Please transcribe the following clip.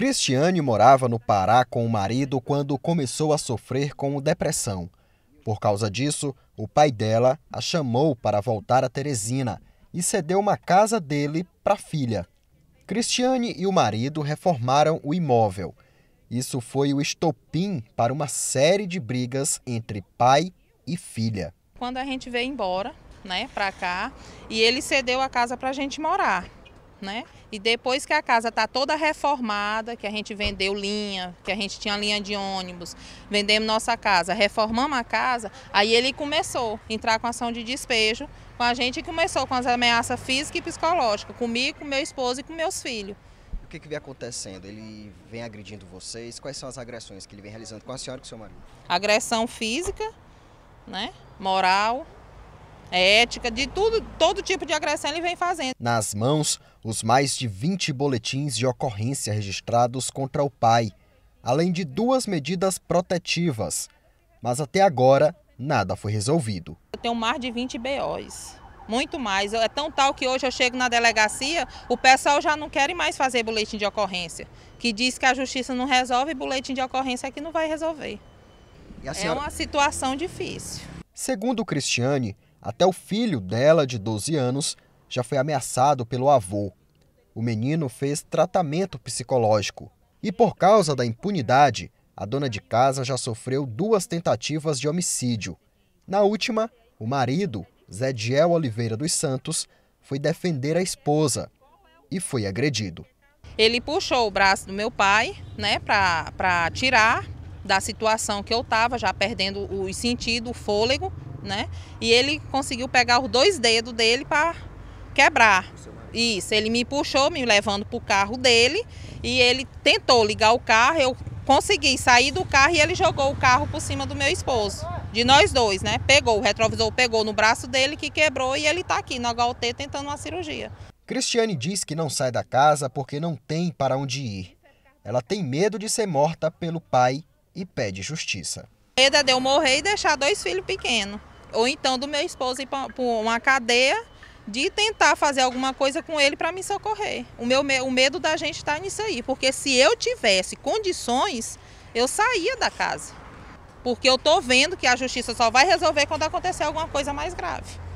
Cristiane morava no Pará com o marido quando começou a sofrer com depressão. Por causa disso, o pai dela a chamou para voltar a Teresina e cedeu uma casa dele para a filha. Cristiane e o marido reformaram o imóvel. Isso foi o estopim para uma série de brigas entre pai e filha. Quando a gente veio embora, né, para cá, e ele cedeu a casa para a gente morar né? E depois que a casa está toda reformada, que a gente vendeu linha, que a gente tinha linha de ônibus, vendemos nossa casa, reformamos a casa, aí ele começou a entrar com ação de despejo com a gente e começou com as ameaças físicas e psicológicas, comigo, com meu esposo e com meus filhos. O que, que vem acontecendo? Ele vem agredindo vocês? Quais são as agressões que ele vem realizando com a senhora e com o seu marido? Agressão física, né? moral, ética, de tudo, todo tipo de agressão ele vem fazendo. Nas mãos, os mais de 20 boletins de ocorrência registrados contra o pai, além de duas medidas protetivas. Mas até agora, nada foi resolvido. Eu tenho mais de 20 BOs muito mais. É tão tal que hoje eu chego na delegacia, o pessoal já não quer mais fazer boletim de ocorrência, que diz que a justiça não resolve boletim de ocorrência é que não vai resolver. Senhora... É uma situação difícil. Segundo Cristiane, até o filho dela, de 12 anos, já foi ameaçado pelo avô. O menino fez tratamento psicológico. E por causa da impunidade, a dona de casa já sofreu duas tentativas de homicídio. Na última, o marido, Zediel Oliveira dos Santos, foi defender a esposa e foi agredido. Ele puxou o braço do meu pai, né, para tirar da situação que eu estava, já perdendo o sentido, o fôlego, né? E ele conseguiu pegar os dois dedos dele para quebrar. Isso, ele me puxou, me levando para o carro dele e ele tentou ligar o carro. Eu consegui sair do carro e ele jogou o carro por cima do meu esposo, de nós dois, né? Pegou, o retrovisor pegou no braço dele que quebrou e ele está aqui no HOT tentando uma cirurgia. Cristiane diz que não sai da casa porque não tem para onde ir. Ela tem medo de ser morta pelo pai e pede justiça. Medo é de eu morrer e deixar dois filhos pequenos ou então do meu esposo ir para uma cadeia de tentar fazer alguma coisa com ele para me socorrer. O meu o medo da gente está nisso aí, porque se eu tivesse condições, eu saía da casa. Porque eu tô vendo que a justiça só vai resolver quando acontecer alguma coisa mais grave.